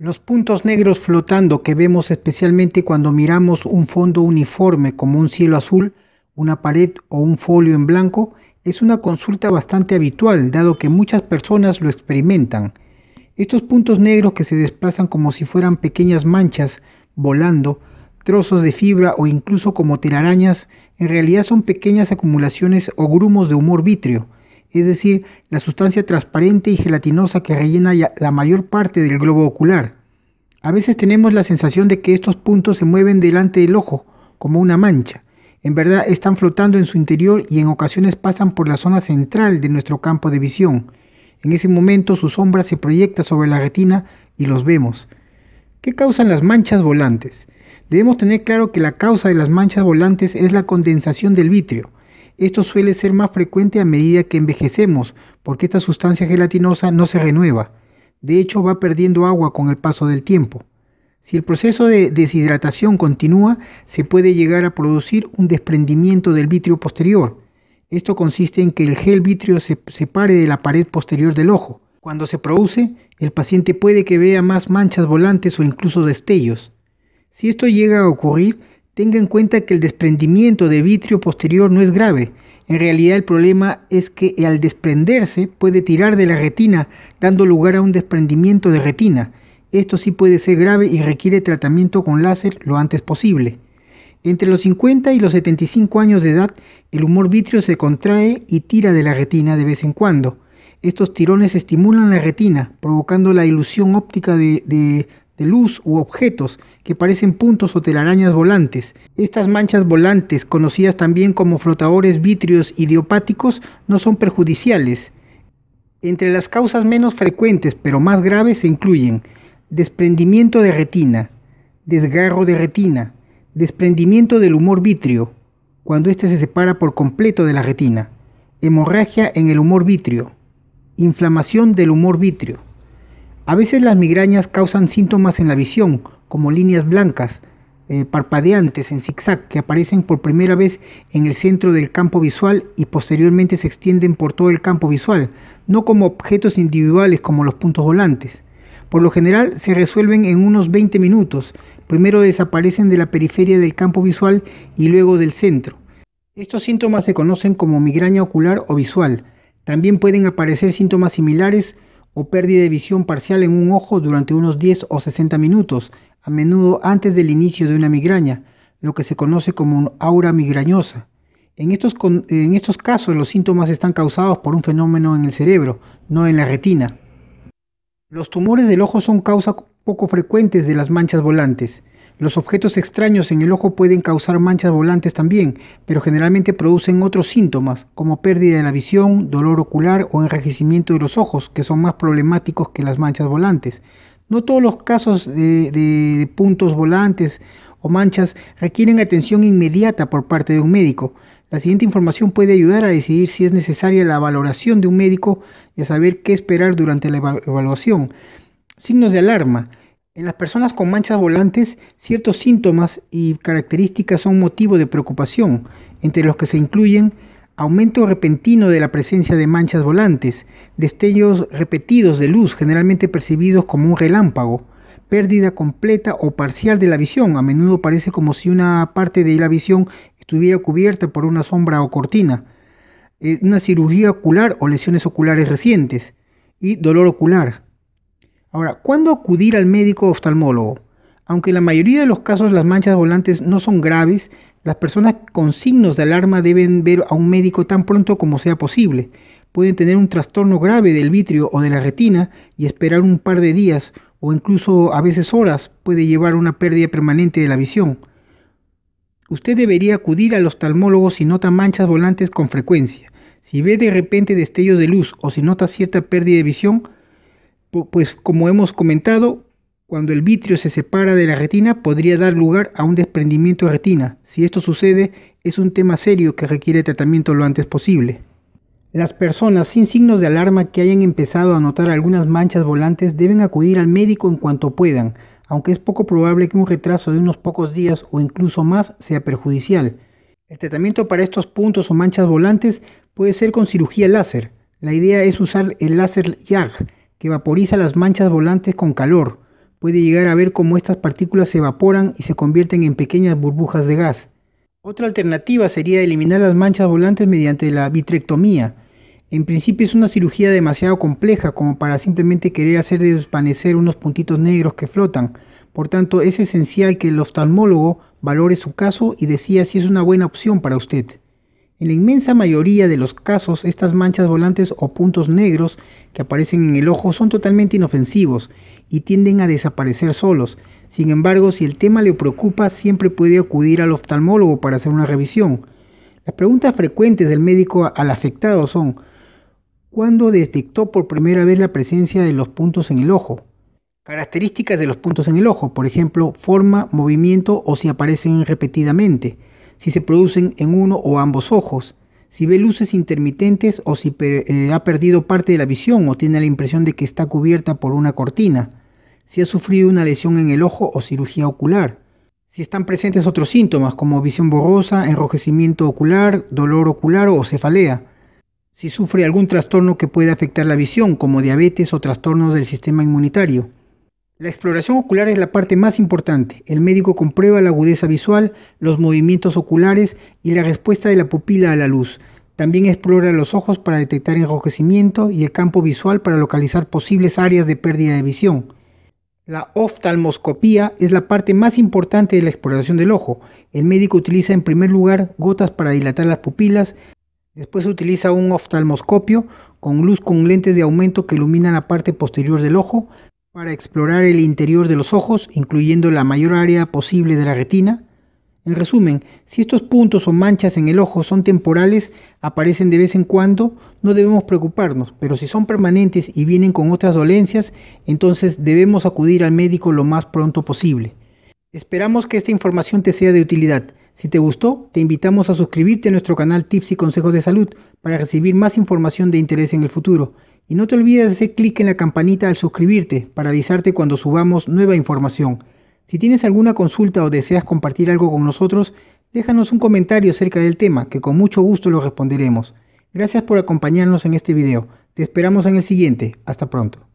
Los puntos negros flotando que vemos especialmente cuando miramos un fondo uniforme como un cielo azul, una pared o un folio en blanco es una consulta bastante habitual dado que muchas personas lo experimentan. Estos puntos negros que se desplazan como si fueran pequeñas manchas volando, trozos de fibra o incluso como telarañas, en realidad son pequeñas acumulaciones o grumos de humor vítreo es decir, la sustancia transparente y gelatinosa que rellena la mayor parte del globo ocular. A veces tenemos la sensación de que estos puntos se mueven delante del ojo, como una mancha. En verdad están flotando en su interior y en ocasiones pasan por la zona central de nuestro campo de visión. En ese momento su sombra se proyecta sobre la retina y los vemos. ¿Qué causan las manchas volantes? Debemos tener claro que la causa de las manchas volantes es la condensación del vitrio. Esto suele ser más frecuente a medida que envejecemos, porque esta sustancia gelatinosa no se renueva. De hecho, va perdiendo agua con el paso del tiempo. Si el proceso de deshidratación continúa, se puede llegar a producir un desprendimiento del vitrio posterior. Esto consiste en que el gel vitrio se separe de la pared posterior del ojo. Cuando se produce, el paciente puede que vea más manchas volantes o incluso destellos. Si esto llega a ocurrir, Tenga en cuenta que el desprendimiento de vitrio posterior no es grave. En realidad el problema es que al desprenderse puede tirar de la retina, dando lugar a un desprendimiento de retina. Esto sí puede ser grave y requiere tratamiento con láser lo antes posible. Entre los 50 y los 75 años de edad, el humor vitrio se contrae y tira de la retina de vez en cuando. Estos tirones estimulan la retina, provocando la ilusión óptica de, de de luz u objetos que parecen puntos o telarañas volantes. Estas manchas volantes, conocidas también como flotadores vitrios idiopáticos, no son perjudiciales. Entre las causas menos frecuentes pero más graves se incluyen desprendimiento de retina, desgarro de retina, desprendimiento del humor vitrio, cuando éste se separa por completo de la retina, hemorragia en el humor vitrio, inflamación del humor vitrio. A veces las migrañas causan síntomas en la visión, como líneas blancas, eh, parpadeantes en zigzag que aparecen por primera vez en el centro del campo visual y posteriormente se extienden por todo el campo visual, no como objetos individuales como los puntos volantes. Por lo general se resuelven en unos 20 minutos, primero desaparecen de la periferia del campo visual y luego del centro. Estos síntomas se conocen como migraña ocular o visual. También pueden aparecer síntomas similares o pérdida de visión parcial en un ojo durante unos 10 o 60 minutos, a menudo antes del inicio de una migraña, lo que se conoce como aura migrañosa. En estos, en estos casos los síntomas están causados por un fenómeno en el cerebro, no en la retina. Los tumores del ojo son causa poco frecuentes de las manchas volantes. Los objetos extraños en el ojo pueden causar manchas volantes también, pero generalmente producen otros síntomas, como pérdida de la visión, dolor ocular o enrojecimiento de los ojos, que son más problemáticos que las manchas volantes. No todos los casos de, de puntos volantes o manchas requieren atención inmediata por parte de un médico. La siguiente información puede ayudar a decidir si es necesaria la valoración de un médico y a saber qué esperar durante la evaluación. Signos de alarma. En las personas con manchas volantes, ciertos síntomas y características son motivo de preocupación, entre los que se incluyen aumento repentino de la presencia de manchas volantes, destellos repetidos de luz generalmente percibidos como un relámpago, pérdida completa o parcial de la visión, a menudo parece como si una parte de la visión estuviera cubierta por una sombra o cortina, eh, una cirugía ocular o lesiones oculares recientes, y dolor ocular, Ahora, ¿cuándo acudir al médico oftalmólogo? Aunque en la mayoría de los casos las manchas volantes no son graves, las personas con signos de alarma deben ver a un médico tan pronto como sea posible. Pueden tener un trastorno grave del vitrio o de la retina y esperar un par de días o incluso a veces horas puede llevar a una pérdida permanente de la visión. Usted debería acudir al oftalmólogo si nota manchas volantes con frecuencia. Si ve de repente destellos de luz o si nota cierta pérdida de visión, pues como hemos comentado, cuando el vitrio se separa de la retina podría dar lugar a un desprendimiento de retina. Si esto sucede, es un tema serio que requiere tratamiento lo antes posible. Las personas sin signos de alarma que hayan empezado a notar algunas manchas volantes deben acudir al médico en cuanto puedan, aunque es poco probable que un retraso de unos pocos días o incluso más sea perjudicial. El tratamiento para estos puntos o manchas volantes puede ser con cirugía láser. La idea es usar el láser YAG, que vaporiza las manchas volantes con calor. Puede llegar a ver cómo estas partículas se evaporan y se convierten en pequeñas burbujas de gas. Otra alternativa sería eliminar las manchas volantes mediante la vitrectomía. En principio es una cirugía demasiado compleja como para simplemente querer hacer desvanecer unos puntitos negros que flotan. Por tanto, es esencial que el oftalmólogo valore su caso y decida si es una buena opción para usted. En la inmensa mayoría de los casos, estas manchas volantes o puntos negros que aparecen en el ojo son totalmente inofensivos y tienden a desaparecer solos. Sin embargo, si el tema le preocupa, siempre puede acudir al oftalmólogo para hacer una revisión. Las preguntas frecuentes del médico al afectado son, ¿cuándo detectó por primera vez la presencia de los puntos en el ojo? Características de los puntos en el ojo, por ejemplo, forma, movimiento o si aparecen repetidamente si se producen en uno o ambos ojos, si ve luces intermitentes o si eh, ha perdido parte de la visión o tiene la impresión de que está cubierta por una cortina, si ha sufrido una lesión en el ojo o cirugía ocular, si están presentes otros síntomas como visión borrosa, enrojecimiento ocular, dolor ocular o cefalea, si sufre algún trastorno que pueda afectar la visión como diabetes o trastornos del sistema inmunitario, la exploración ocular es la parte más importante. El médico comprueba la agudeza visual, los movimientos oculares y la respuesta de la pupila a la luz. También explora los ojos para detectar enrojecimiento y el campo visual para localizar posibles áreas de pérdida de visión. La oftalmoscopía es la parte más importante de la exploración del ojo. El médico utiliza en primer lugar gotas para dilatar las pupilas, después utiliza un oftalmoscopio con luz con lentes de aumento que ilumina la parte posterior del ojo, para explorar el interior de los ojos, incluyendo la mayor área posible de la retina. En resumen, si estos puntos o manchas en el ojo son temporales, aparecen de vez en cuando, no debemos preocuparnos, pero si son permanentes y vienen con otras dolencias, entonces debemos acudir al médico lo más pronto posible. Esperamos que esta información te sea de utilidad. Si te gustó, te invitamos a suscribirte a nuestro canal Tips y Consejos de Salud para recibir más información de interés en el futuro. Y no te olvides de hacer clic en la campanita al suscribirte para avisarte cuando subamos nueva información. Si tienes alguna consulta o deseas compartir algo con nosotros, déjanos un comentario acerca del tema que con mucho gusto lo responderemos. Gracias por acompañarnos en este video. Te esperamos en el siguiente. Hasta pronto.